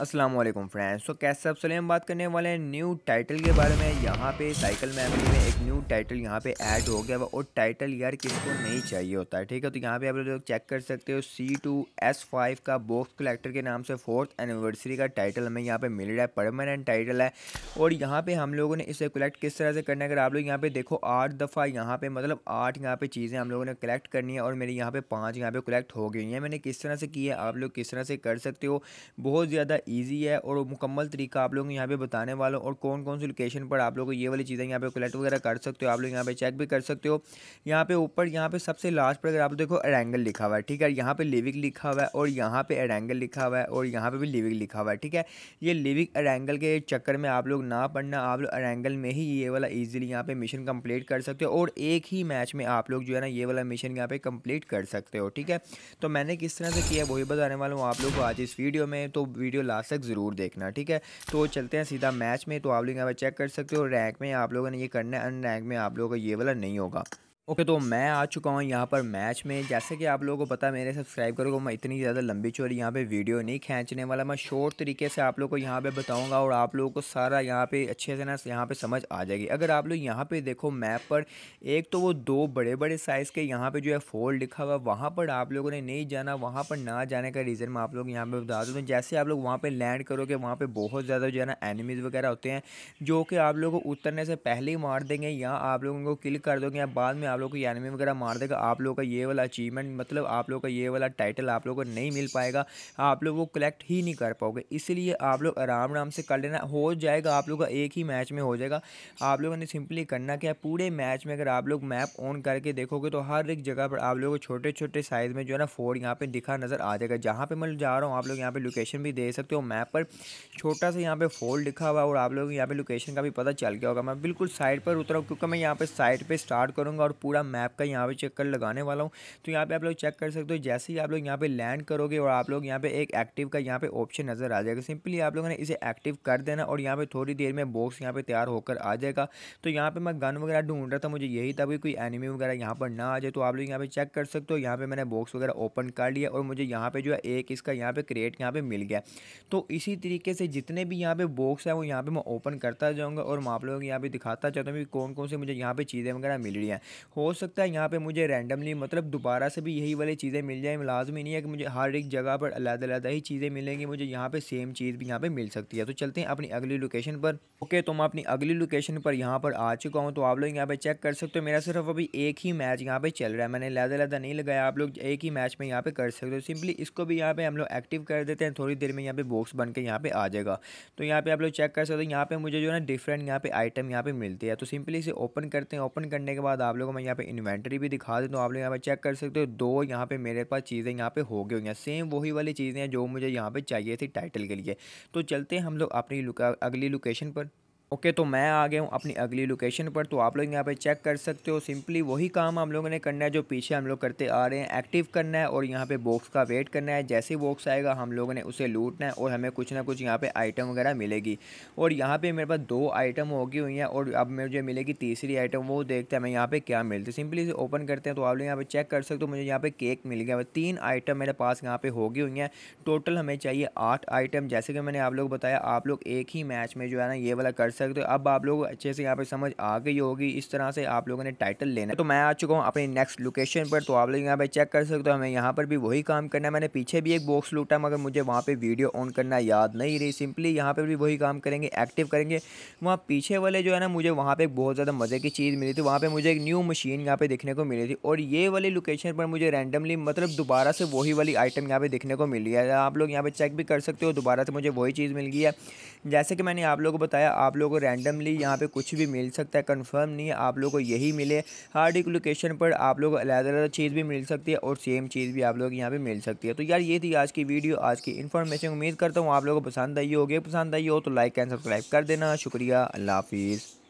Aslam friends तो कैसे अब सलेम बात करने वाले हैं न्यू टाइटल के बारे में यहाँ पे साइकिल मेमोरी में एक न्यू टाइटल यहाँ पे ऐड हो गया और टाइटल यार किसको नहीं चाहिए होता है ठीक है तो यहाँ पे आप लोग चेक कर सकते हो सी टू एस फाइव का बॉक्स कलेक्टर के नाम से फोर्थ एनिवर्सरी का टाइटल हमें यहाँ पे मिल रहा है परमानेंट टाइटल है और यहाँ पर हम लोगों ने इसे कलेक्ट किस तरह से करना है अगर आप लोग यहाँ पे देखो आठ दफ़ा यहाँ पर मतलब आठ यहाँ पर चीज़ें हम लोगों ने कलेक्ट करनी है और मेरी यहाँ पर पाँच यहाँ पर कलेक्ट हो गई हैं मैंने किस तरह से की है आप लोग किस तरह से कर सकते हो बहुत ज़्यादा ईजी है और मुकम्मल तरीका आप लोगों को यहाँ पे बताने वाला और कौन कौन सी लोकेशन पर आप लोग ये वाली चीज़ें यहाँ पे कलेक्ट वगैरह कर सकते हो आप लोग यहाँ पे चेक भी कर सकते हो यहाँ पे ऊपर यहाँ पे सबसे लास्ट पर अगर आप देखो अरेंगल लिखा हुआ है ठीक है यहाँ पे लिविक लिखा हुआ है और यहाँ पे एरेंगल लिखा हुआ है और यहाँ पे भी लिविक लिखा हुआ है ठीक है ये लिविक अरेंगल के चक्कर में आप लोग ना पढ़ना आप लोग अरेंगल में ही ये वाला ईजिली यहाँ पे मिशन कंप्लीट कर सकते हो और एक ही मैच में आप लोग जो है ना ये वाला मिशन यहाँ पे कंप्लीट कर सकते हो ठीक है तो मैंने किस तरह से किया वही बताने वाला हूँ आप लोग को आज इस वीडियो में तो वीडियो लास्ट तक ज़रूर देखना ठीक है तो चलते हैं सीधा मैच में तो आप लोग यहाँ पर चेक कर सकते हो रैंक में आप लोगों ने ये करना है अन रैंक में आप लोगों का ये वाला नहीं होगा ओके okay, तो मैं आ चुका हूँ यहाँ पर मैच में जैसे कि आप लोगों को पता मेरे सब्सक्राइब करो को तो मैं इतनी ज़्यादा लंबी चोरी यहाँ पे वीडियो नहीं खींचने वाला मैं शॉर्ट तरीके से आप लोगों को यहाँ पे बताऊँगा और आप लोगों को सारा यहाँ पे अच्छे से ना यहाँ पे समझ आ जाएगी अगर आप लोग यहाँ पे देखो मैप पर एक तो वो दो बड़े बड़े साइज़ के यहाँ पर जो है फोल्ड लिखा हुआ वहाँ पर आप लोगों ने नहीं जाना वहाँ पर ना जाने का रीज़न मैं आप लोग यहाँ पर बता दूँ जैसे आप लोग वहाँ पर लैंड करोगे वहाँ पर बहुत ज़्यादा जो है ना एनिमीज़ वगैरह होते हैं जो कि आप लोग को उतरने से पहले ही मार देंगे या आप लोगों को किल कर दोगे या बाद में आप लोग को एनिमी वगैरह मार देगा आप लोग का ये वाला अचीवमेंट मतलब आप लोग का ये वाला टाइटल आप लोग को नहीं मिल पाएगा आप लोग वो कलेक्ट ही नहीं कर पाओगे इसलिए आप लोग आराम आराम से कर लेना हो जाएगा आप लोग का एक ही मैच में हो जाएगा आप लोगों ने सिंपली करना क्या पूरे मैच में अगर आप लोग मैप ऑन करके देखोगे तो हर एक जगह पर आप लोग को छोटे छोटे साइज़ में जो है ना फोर्ड यहाँ पर दिखा नज़र आ जाएगा जहाँ पर मैं जा रहा हूँ आप लोग यहाँ पर लोकेशन भी दे सकते हो मैप पर छोटा सा यहाँ पे फोल्ड लिखा हुआ और आप लोग यहाँ पर लोकेशन का भी पता चल गया होगा मैं बिल्कुल साइड पर उतरा हूँ क्योंकि मैं यहाँ पर साइड पर स्टार्ट करूँगा और पूरा मैप का यहाँ पे चक्कर लगाने वाला हूँ तो यहाँ पे आप लोग चेक कर सकते हो जैसे ही आप लोग यहाँ पे लैंड करोगे और आप लोग यहाँ पे एक एक्टिव का यहाँ पे ऑप्शन नज़र आ जाएगा सिंपली आप लोगों ने इसे एक्टिव कर देना और यहाँ पे थोड़ी देर में बॉक्स यहाँ पे तैयार होकर आ जाएगा तो यहाँ पे मैं गन वगैरह ढूंढ रहा था मुझे यही था भी कोई एनिमी वगैरह यहाँ पर ना आ जाए तो आप लोग यहाँ पे चेक कर सकते हो यहाँ पे मैंने बॉक्स वगैरह ओपन कर लिया और मुझे यहाँ पे जो है एक इसका यहाँ पे क्रिएट यहाँ पे मिल गया तो इसी तरीके से जितने भी यहाँ पे बॉक्स है वो यहाँ पे मैं ओपन करता जाऊँगा और मैं आप लोगों को यहाँ पे दिखाता चाहता हूँ कि कौन कौन से मुझे यहाँ पे चीज़ें वगैरह मिल रही हैं हो सकता है यहाँ पे मुझे रैंडमली मतलब दोबारा से भी यही वाली चीज़ें मिल जाएँ लाजमी नहीं है कि मुझे हर एक जगह पर अलग अलग ही चीज़ें मिलेंगी मुझे यहाँ पे सेम चीज़ भी यहाँ पे मिल सकती है तो चलते हैं अपनी अगली लोकेशन पर ओके तो मैं अपनी अगली लोकेशन पर यहाँ पर आ चुका हूँ तो आप लोग यहाँ पर चेक कर सकते हो मेरा सिर्फ अभी एक ही मैच यहाँ पर चल रहा है मैंने लहदा लहदा नहीं लगाया आप लोग एक ही मैच में यहाँ पर कर सकते हो सिंपली इसको भी यहाँ पर हम लोग एक्टिव कर देते हैं थोड़ी देर में यहाँ पर बॉक्स बन के यहाँ पर आ जाएगा तो यहाँ पर आप लोग चेक कर सकते हो यहाँ पर मुझे जो है ना डिफरेंट यहाँ पर आइटम यहाँ पर मिलती है तो सिंपली इसे ओपन करते हैं ओपन करने के बाद आप लोगों में यहाँ पे इन्वेंट्री भी दिखा देता तो हूँ आप लोग यहाँ पे चेक कर सकते हो दो यहाँ पे मेरे पास चीज़ें यहाँ पे हो गई हुई हैं सेम वही वाली चीज़ें हैं जो मुझे यहाँ पे चाहिए थी टाइटल के लिए तो चलते हैं हम लोग अपनी अगली लोकेशन पर ओके okay, तो मैं आ गया हूँ अपनी अगली लोकेशन पर तो आप लोग यहाँ पे चेक कर सकते हो सिंपली वही काम हम लोगों ने करना है जो पीछे हम लोग करते आ रहे हैं एक्टिव करना है और यहाँ पे बॉक्स का वेट करना है जैसे ही बॉक्स आएगा हम लोगों ने उसे लूटना है और हमें कुछ ना कुछ यहाँ पे आइटम वगैरह मिलेगी और यहाँ पर मेरे पास दो आइटम होगी हुई हैं और अब मुझे मिलेगी तीसरी आइटम वो देखते हैं हमें यहाँ पर क्या मिलती है सिंपली इसे ओपन करते हैं तो आप लोग यहाँ पर चेक कर सकते हो मुझे यहाँ पर केक मिल गया तीन आइटम मेरे पास यहाँ पर होगी हुई हैं टोटल हमें चाहिए आठ आइटम जैसे कि मैंने आप लोग बताया आप लोग एक ही मैच में जो है ना ये वाला कर सकते हो अब आप लोग अच्छे से यहाँ पे समझ आ गई होगी इस तरह से आप लोगों ने टाइटल लेना है तो मैं आ चुका हूँ अपनी नेक्स्ट लोकेशन पर तो आप लोग यहाँ पे चेक कर सकते हो हमें यहाँ पर भी वही काम करना है मैंने पीछे भी एक बॉक्स लूटा मगर मुझे वहाँ पर वीडियो ऑन करना याद नहीं रही सिंपली यहाँ पर भी वही काम करेंगे एक्टिव करेंगे वहाँ पीछे वाले जो है ना मुझे वहाँ पर बहुत ज़्यादा मज़े की चीज़ मिली थी वहाँ पर मुझे एक न्यू मशीन यहाँ पर देखने को मिली थी और ये वाली लोकेशन पर मुझे रैंडमली मतलब दोबारा से वही वाली आइटम यहाँ पर देखने को मिली है आप लोग यहाँ पर चेक भी कर सकते हो दोबारा से मुझे वही चीज़ मिल गई है जैसे कि मैंने आप लोगों को बताया आप लोग लोग को रैंडमली यहाँ पे कुछ भी मिल सकता है कंफर्म नहीं है आप लोग को यही मिले हार्ड एक लोकेशन पर आप लोग अलग अलग चीज़ भी मिल सकती है और सेम चीज़ भी आप लोग यहाँ पर मिल सकती है तो यार ये थी आज की वीडियो आज की इन्फॉर्मेशन उम्मीद करता हूँ आप लोगों को पसंद आई होगी पसंद आई हो तो लाइक एंड सब्सक्राइब कर देना शुक्रिया अल्लाह हाफिज़